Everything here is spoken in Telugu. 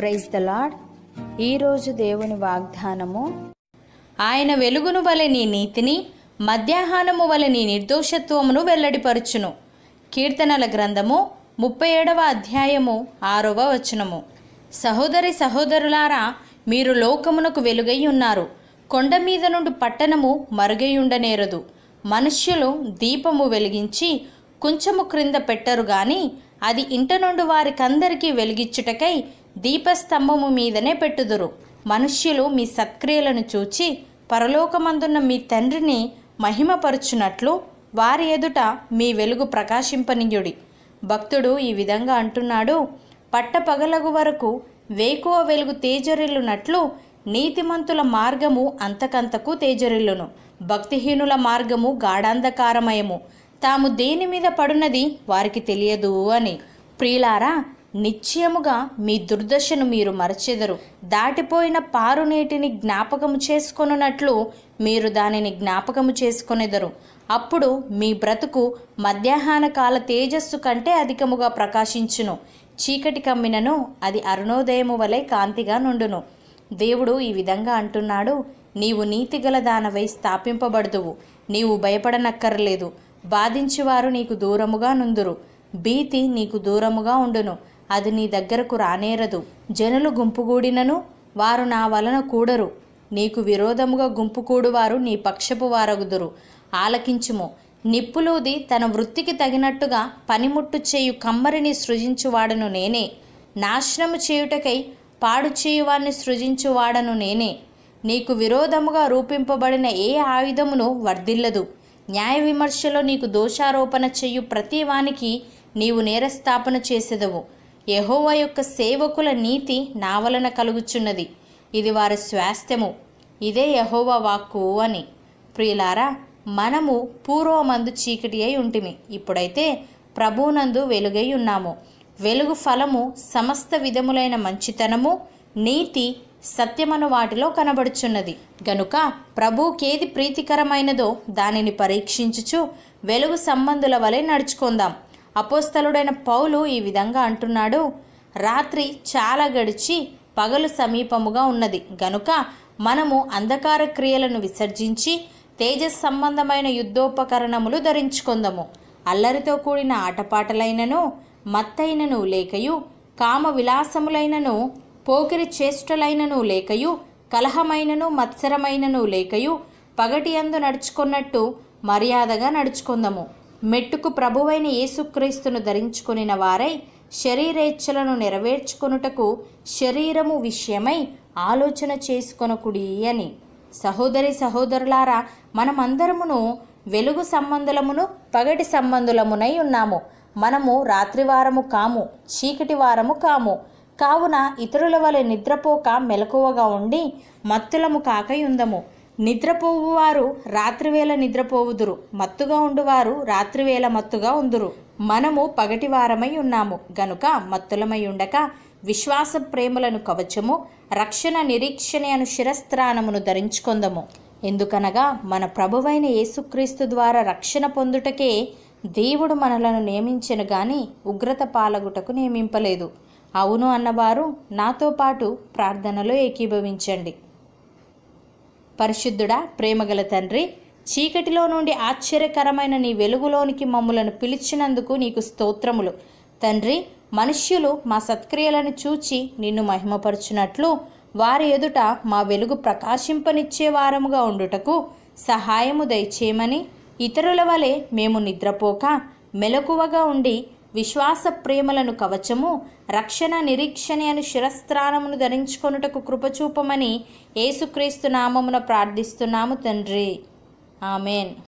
ప్రైజ్ ద లాడ్ ఈరోజు దేవుని వాగ్దానము ఆయన వెలుగును వలె నీ నీతిని మధ్యాహ్నము వలె నీ నిర్దోషత్వమును వెల్లడిపరుచును కీర్తనల గ్రంథము ముప్పై ఏడవ అధ్యాయము ఆరవ వచనము సహోదరి సహోదరులారా మీరు లోకమునకు వెలుగై ఉన్నారు కొండ మీద నుండి పట్టణము మరుగైయుండనేరదు మనుష్యులు దీపము వెలిగించి కొంచెము క్రింద పెట్టరు గాని అది ఇంట నుండి వారికందరికీ వెలిగించుటకై దీపస్తంభము మీదనే పెట్టుదురు మనుష్యులు మీ సత్క్రియలను చూచి పరలోకమందున్న మీ తండ్రిని మహిమపరుచున్నట్లు వారి ఎదుట మీ వెలుగు ప్రకాశింపనీయుడి భక్తుడు ఈ విధంగా అంటున్నాడు పట్టపగలగు వరకు వేకువ వెలుగు తేజరిల్లునట్లు నీతిమంతుల మార్గము అంతకంతకు తేజరిల్లును భక్తిహీనుల మార్గము గాఢాంధకారమయము తాము దేని మీద పడున్నది వారికి తెలియదు అని ప్రియులారా నిశ్చయముగా మీ దుర్దశను మీరు మరచెదరు దాటిపోయిన పారు నీటిని జ్ఞాపకము చేసుకొనున్నట్లు మీరు దానిని జ్ఞాపకము చేసుకొనెదరు అప్పుడు మీ బ్రతుకు మధ్యాహ్న కాల తేజస్సు కంటే అధికముగా ప్రకాశించును చీకటి కమ్మినను అది అరుణోదయము వలె కాంతిగా నుండును దేవుడు ఈ విధంగా అంటున్నాడు నీవు నీతిగల దానవై స్థాపింపబడుదువు నీవు భయపడనక్కర్లేదు బాధించేవారు నీకు దూరముగా నుందురు భీతి నీకు దూరముగా ఉండును అది నీ దగ్గరకు రానేరదు జనులు గుంపుగూడినను వారు నా వలన కూడరు నీకు విరోధముగా గుంపుకూడువారు నీ పక్షపు వారగుదురు ఆలకించుము నిప్పులూది తన వృత్తికి తగినట్టుగా పనిముట్టు చేయు కమ్మరిని సృజించువాడను నేనే నాశనము చేయుటకై పాడు చేయువాన్ని సృజించువాడను నేనే నీకు విరోధముగా రూపింపబడిన ఏ ఆయుధమును వర్ధిల్లదు న్యాయ విమర్శలో నీకు దోషారోపణ చేయు ప్రతివానికి నీవు నేరస్థాపన చేసేదవు యహోవా యొక్క సేవకుల నీతి నా వలన కలుగుచున్నది ఇది వారి స్వాస్థ్యము ఇదే యహోవా వాక్కు అని ప్రియులారా మనము పూర్వమందు చీకటి అయి ఉంటిమి ఇప్పుడైతే ప్రభునందు వెలుగై ఉన్నాము వెలుగు ఫలము సమస్త విధములైన మంచితనము నీతి సత్యమను వాటిలో కనబడుచున్నది గనుక ప్రభుకేది ప్రీతికరమైనదో దానిని పరీక్షించుచు వెలుగు సంబంధుల వలె నడుచుకుందాం అపోస్తలుడైన పౌలు ఈ విధంగా అంటున్నాడు రాత్రి చాలా గడిచి పగలు సమీపముగా ఉన్నది గనుక మనము అంధకార క్రియలను విసర్జించి తేజస్ సంబంధమైన యుద్ధోపకరణములు ధరించుకుందము అల్లరితో కూడిన ఆటపాటలైనను మత్తైనను లేకయు కామ విలాసములైనను పోకిరి చేష్టలైనను లేకయు కలహమైనను మత్సరమైనను లేకయు పగటి అందు నడుచుకున్నట్టు మర్యాదగా నడుచుకుందము మెట్టుకు ప్రభువైన యేసుక్రీస్తును ధరించుకునిన వారై శరీరేచ్ఛలను నెరవేర్చుకొనుటకు శరీరము విషయమై ఆలోచన చేసుకొనకుడి అని సహోదరి సహోదరులారా మనమందరమును వెలుగు సంబంధులమును పగటి సంబంధులమునై ఉన్నాము మనము రాత్రివారము కాము చీకటి వారము కాము కావున ఇతరుల వలె నిద్రపోక మెలకువగా ఉండి మత్తులము కాకై ఉందము నిద్రపోవువారు రాత్రివేళ నిద్రపోవుదురు మత్తుగా ఉండువారు రాత్రివేళ మత్తుగా ఉందురు మనము పగటివారమై ఉన్నాము గనుక మత్తులమై ఉండక విశ్వాస ప్రేమలను కవచము రక్షణ నిరీక్షణ అను శిరస్త్రాణమును ధరించుకొందము ఎందుకనగా మన ప్రభువైన యేసుక్రీస్తు ద్వారా రక్షణ పొందుటకే దేవుడు మనలను నియమించను గాని ఉగ్రత పాలగుటకు నియమింపలేదు అవును అన్నవారు నాతో పాటు ప్రార్థనలో ఏకీభవించండి పరిశుద్ధుడా ప్రేమగల తండ్రి చీకటిలో నుండి ఆశ్చర్యకరమైన నీ వెలుగులోనికి మమ్ములను పిలిచినందుకు నీకు స్తోత్రములు తండ్రి మనుష్యులు మా సత్క్రియలను చూచి నిన్ను మహిమపరుచునట్లు వారి ఎదుట మా వెలుగు ప్రకాశింపనిచ్చే వారముగా ఉండుటకు సహాయము దయచేయమని ఇతరుల వలె మేము నిద్రపోక మెలకువగా ఉండి విశ్వాస ప్రేమలను కవచము రక్షణ నిరీక్షణ అను శిరస్త్రానమును ధరించుకొనుటకు కృపచూపమని ఏసుక్రీస్తు నామమున ప్రార్థిస్తున్నాము తండ్రి ఆమెన్